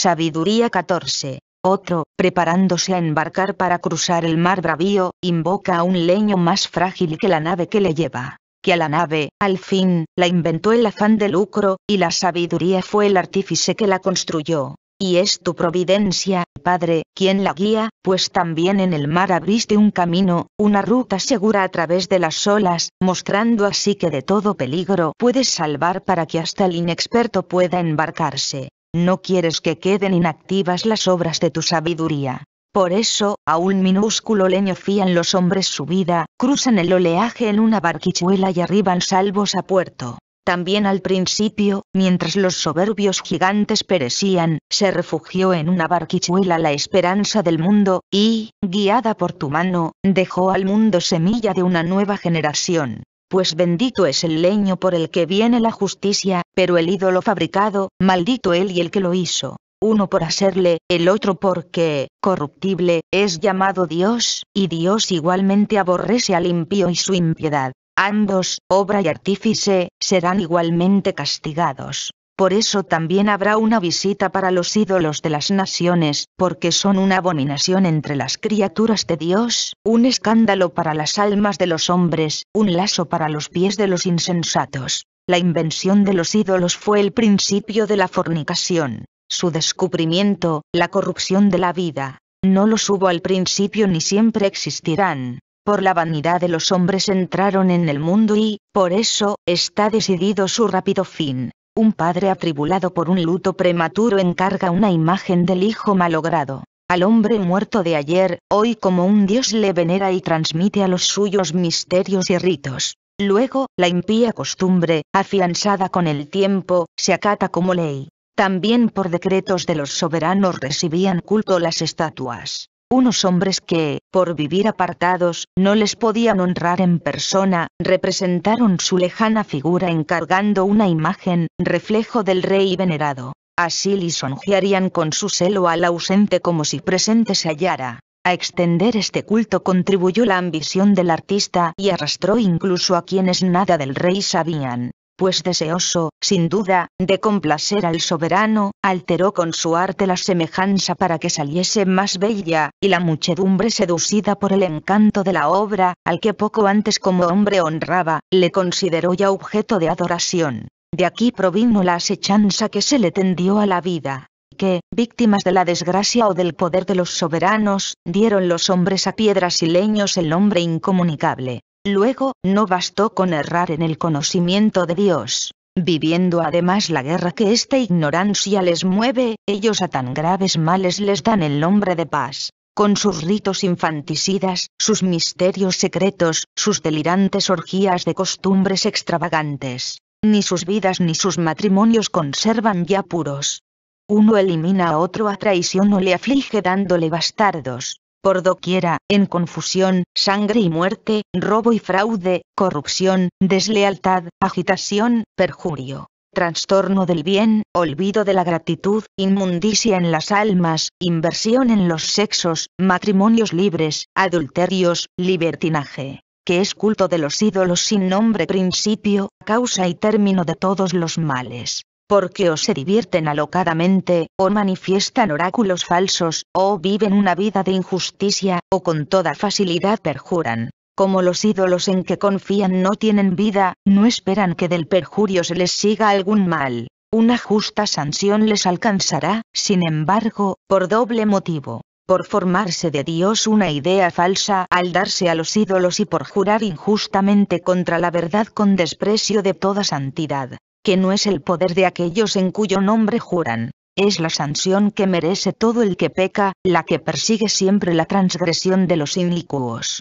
Sabiduría 14. Otro, preparándose a embarcar para cruzar el mar bravío, invoca a un leño más frágil que la nave que le lleva. Que a la nave, al fin, la inventó el afán de lucro, y la sabiduría fue el artífice que la construyó. Y es tu providencia, Padre, quien la guía, pues también en el mar abriste un camino, una ruta segura a través de las olas, mostrando así que de todo peligro puedes salvar para que hasta el inexperto pueda embarcarse no quieres que queden inactivas las obras de tu sabiduría. Por eso, a un minúsculo leño fían los hombres su vida, cruzan el oleaje en una barquichuela y arriban salvos a puerto. También al principio, mientras los soberbios gigantes perecían, se refugió en una barquichuela la esperanza del mundo, y, guiada por tu mano, dejó al mundo semilla de una nueva generación pues bendito es el leño por el que viene la justicia, pero el ídolo fabricado, maldito él y el que lo hizo. Uno por hacerle, el otro porque, corruptible, es llamado Dios, y Dios igualmente aborrece al impío y su impiedad. Ambos, obra y artífice, serán igualmente castigados. Por eso también habrá una visita para los ídolos de las naciones, porque son una abominación entre las criaturas de Dios, un escándalo para las almas de los hombres, un lazo para los pies de los insensatos. La invención de los ídolos fue el principio de la fornicación. Su descubrimiento, la corrupción de la vida. No los hubo al principio ni siempre existirán por la vanidad de los hombres entraron en el mundo y, por eso, está decidido su rápido fin un padre atribulado por un luto prematuro encarga una imagen del hijo malogrado. Al hombre muerto de ayer, hoy como un dios le venera y transmite a los suyos misterios y ritos. Luego, la impía costumbre, afianzada con el tiempo, se acata como ley. También por decretos de los soberanos recibían culto las estatuas unos hombres que, por vivir apartados, no les podían honrar en persona, representaron su lejana figura encargando una imagen, reflejo del rey venerado. Así lisonjearían con su celo al ausente como si presente se hallara. A extender este culto contribuyó la ambición del artista y arrastró incluso a quienes nada del rey sabían pues deseoso, sin duda, de complacer al soberano, alteró con su arte la semejanza para que saliese más bella, y la muchedumbre seducida por el encanto de la obra, al que poco antes como hombre honraba, le consideró ya objeto de adoración. De aquí provino la asechanza que se le tendió a la vida que, víctimas de la desgracia o del poder de los soberanos, dieron los hombres a piedras y leños el nombre incomunicable. Luego, no bastó con errar en el conocimiento de Dios, viviendo además la guerra que esta ignorancia les mueve, ellos a tan graves males les dan el nombre de paz. Con sus ritos infanticidas, sus misterios secretos, sus delirantes orgías de costumbres extravagantes, ni sus vidas ni sus matrimonios conservan ya puros. Uno elimina a otro a traición o le aflige dándole bastardos, por doquiera, en confusión, sangre y muerte, robo y fraude, corrupción, deslealtad, agitación, perjurio trastorno del bien, olvido de la gratitud, inmundicia en las almas, inversión en los sexos, matrimonios libres, adulterios, libertinaje, que es culto de los ídolos sin nombre principio, causa y término de todos los males porque o se divierten alocadamente, o manifiestan oráculos falsos, o viven una vida de injusticia, o con toda facilidad perjuran. Como los ídolos en que confían no tienen vida, no esperan que del perjurio se les siga algún mal. Una justa sanción les alcanzará, sin embargo, por doble motivo por formarse de Dios una idea falsa al darse a los ídolos y por jurar injustamente contra la verdad con desprecio de toda santidad que no es el poder de aquellos en cuyo nombre juran, es la sanción que merece todo el que peca, la que persigue siempre la transgresión de los inicuos.